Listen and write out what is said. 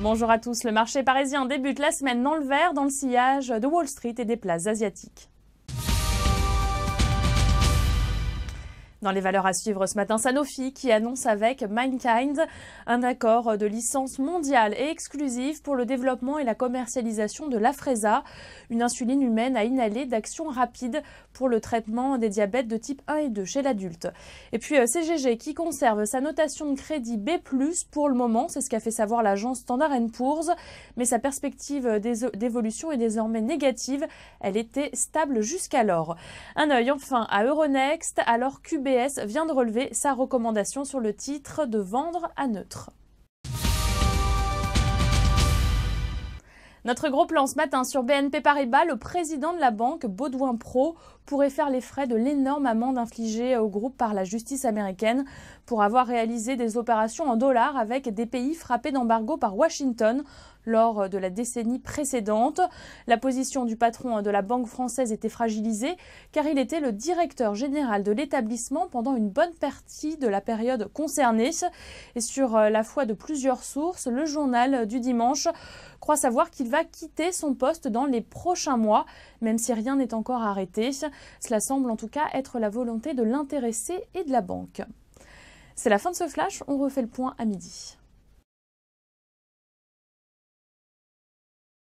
Bonjour à tous. Le marché parisien débute la semaine dans le vert, dans le sillage de Wall Street et des places asiatiques. Dans les valeurs à suivre ce matin, Sanofi qui annonce avec Mindkind un accord de licence mondiale et exclusive pour le développement et la commercialisation de l'Afresa, une insuline humaine à inhaler d'action rapide pour le traitement des diabètes de type 1 et 2 chez l'adulte. Et puis euh, CGG qui conserve sa notation de crédit B+ pour le moment, c'est ce qu'a fait savoir l'agence Standard Poor's, mais sa perspective d'évolution est désormais négative, elle était stable jusqu'alors. Un œil enfin à Euronext alors QB vient de relever sa recommandation sur le titre de vendre à neutre. Notre gros plan ce matin sur BNP Paribas, le président de la banque, Baudouin Pro, pourrait faire les frais de l'énorme amende infligée au groupe par la justice américaine pour avoir réalisé des opérations en dollars avec des pays frappés d'embargo par Washington lors de la décennie précédente. La position du patron de la Banque française était fragilisée car il était le directeur général de l'établissement pendant une bonne partie de la période concernée. Et sur euh, la foi de plusieurs sources, le journal du dimanche croit savoir qu'il va quitter son poste dans les prochains mois, même si rien n'est encore arrêté. Cela semble en tout cas être la volonté de l'intéressé et de la banque. C'est la fin de ce flash, on refait le point à midi.